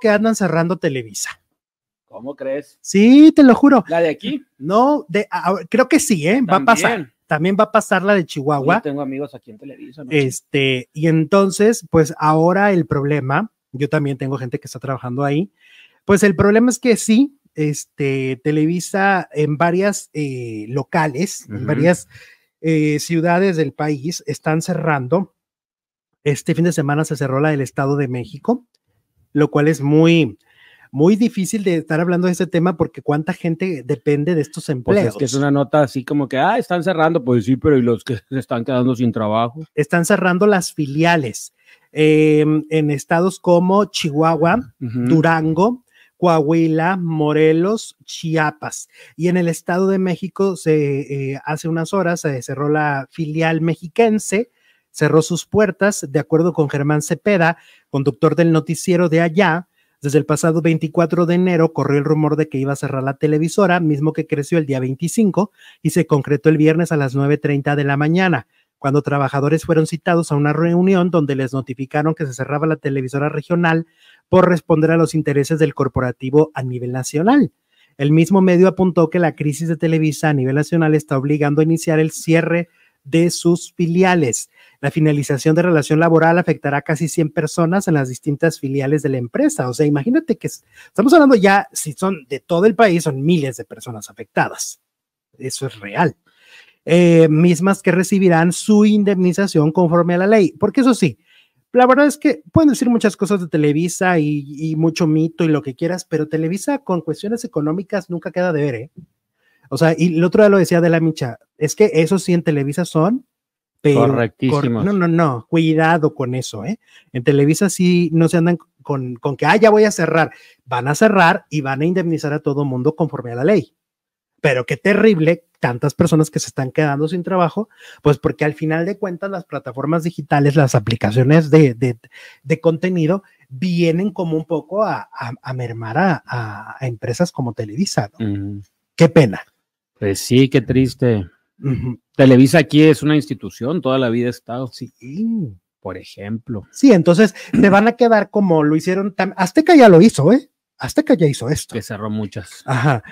que andan cerrando Televisa. ¿Cómo crees? Sí, te lo juro. ¿La de aquí? No, creo que sí, ¿eh? Va a pasar. También va a pasar la de Chihuahua. tengo amigos aquí en Televisa. Este, y entonces, pues ahora el problema, yo también tengo gente que está trabajando ahí, pues el problema es que sí, este, Televisa en varias eh, locales, en varias eh, ciudades del país están cerrando. Este fin de semana se cerró la del Estado de México lo cual es muy, muy difícil de estar hablando de ese tema porque cuánta gente depende de estos empleos. Pues es que es una nota así como que, ah, están cerrando, pues sí, pero ¿y los que se están quedando sin trabajo? Están cerrando las filiales eh, en estados como Chihuahua, Durango. Coahuila, Morelos, Chiapas. Y en el Estado de México se eh, hace unas horas se cerró la filial mexiquense cerró sus puertas, de acuerdo con Germán Cepeda, conductor del noticiero de allá. Desde el pasado 24 de enero corrió el rumor de que iba a cerrar la televisora, mismo que creció el día 25 y se concretó el viernes a las 9.30 de la mañana cuando trabajadores fueron citados a una reunión donde les notificaron que se cerraba la televisora regional por responder a los intereses del corporativo a nivel nacional. El mismo medio apuntó que la crisis de Televisa a nivel nacional está obligando a iniciar el cierre de sus filiales. La finalización de relación laboral afectará a casi 100 personas en las distintas filiales de la empresa. O sea, imagínate que estamos hablando ya, si son de todo el país, son miles de personas afectadas. Eso es real. Eh, mismas que recibirán su indemnización conforme a la ley. Porque eso sí, la verdad es que pueden decir muchas cosas de Televisa y, y mucho mito y lo que quieras, pero Televisa con cuestiones económicas nunca queda de ver, ¿eh? O sea, y el otro día lo decía de la Micha, es que eso sí en Televisa son, pero... Correctísimo. no, no, no, cuidado con eso, ¿eh? En Televisa sí no se andan con, que, ah, ya voy a cerrar. Van a cerrar y van a indemnizar a todo el mundo conforme a la ley. Pero qué terrible tantas personas que se están quedando sin trabajo, pues porque al final de cuentas las plataformas digitales, las aplicaciones de, contenido vienen como un poco a, a, a mermar a, empresas como Televisa, ¿no? Qué pena. Pues sí, qué triste. Televisa aquí es una institución, toda la vida ha estado. Sí. Por ejemplo. Sí, entonces te van a quedar como lo hicieron. Azteca ya lo hizo, ¿eh? que ya hizo esto. Que cerró muchas. Ajá.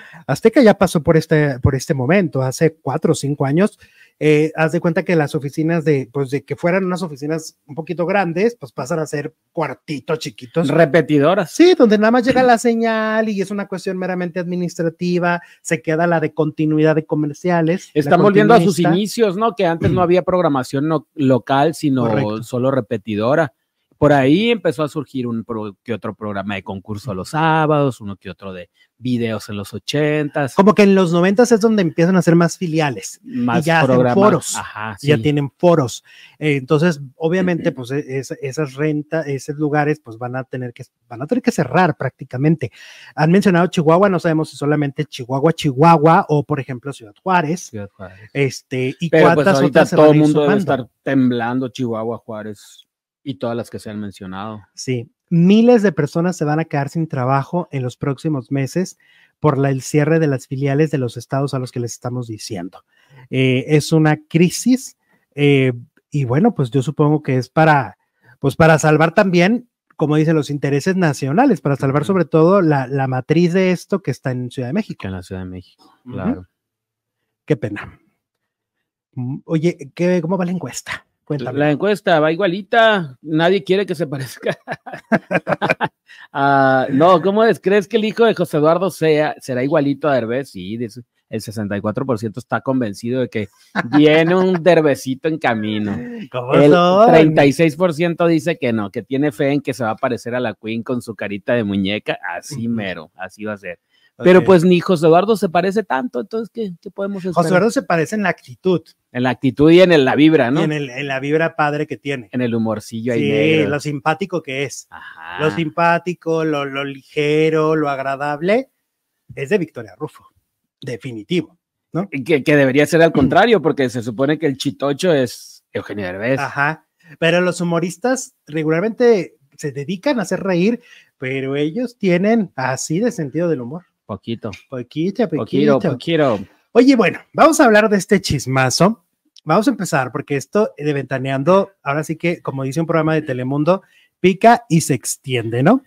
que ya pasó por este, por este momento, hace cuatro o cinco años. Eh, haz de cuenta que las oficinas de, pues de que fueran unas oficinas un poquito grandes, pues pasan a ser cuartitos chiquitos. Repetidoras. Sí, donde nada más llega la señal y es una cuestión meramente administrativa, se queda la de continuidad de comerciales. Estamos volviendo a sus inicios, ¿no? Que antes no había programación local, sino solo repetidora. Por ahí empezó a surgir un que otro programa de concurso los sábados, uno que otro de videos en los ochentas. Como que en los noventas es donde empiezan a ser más filiales. Más ya foros. Ya tienen foros. Eh, entonces, obviamente, pues e, esas rentas, esos lugares, pues van a tener que van a tener que cerrar prácticamente. Han mencionado Chihuahua, no sabemos si solamente Chihuahua, Chihuahua o por ejemplo Ciudad Juárez. Este y pues, cuántas otras todo el mundo debe estar temblando Chihuahua, Juárez. Y todas las que se han mencionado. Sí, miles de personas se van a quedar sin trabajo en los próximos meses por el cierre de las filiales de los estados a los que les estamos diciendo. Eh, es una crisis eh, y bueno, pues yo supongo que es para, pues para salvar también, como dicen, los intereses nacionales, para salvar sobre todo la, matriz de esto que está en Ciudad de México. en la Ciudad de México, claro. Qué pena. Mm, oye, ¿qué, ¿cómo va la encuesta? La encuesta va igualita, nadie quiere que se parezca. Ah, no, ¿cómo es? ¿Crees que el hijo de José Eduardo sea, será igualito a Derbez? Sí, dice, el 64% está convencido de que viene un derbecito en camino. ¿Cómo el 36% dice que no, que tiene fe en que se va a parecer a la Queen con su carita de muñeca. Así mero, así va a ser. Pero pues ni José Eduardo se parece tanto, entonces, ¿qué, podemos decir José Eduardo se parece en la actitud. En la actitud y en la vibra, ¿no? en, la vibra padre que tiene. En el humorcillo ahí. Sí, lo simpático que es. Lo simpático, lo, ligero, lo agradable, es de Victoria Rufo. Definitivo. ¿no? Que, que debería ser al contrario, porque se supone que el chitocho es Eugenio Derbez. Ajá. Pero los humoristas regularmente se dedican a hacer reír, pero ellos tienen así de sentido del humor. Poquito. Poquito, poquito. Poquito, Oye, bueno, vamos a hablar de este chismazo. Vamos a empezar porque esto de ventaneando, ahora sí que, como dice un programa de Telemundo, pica y se extiende, ¿no?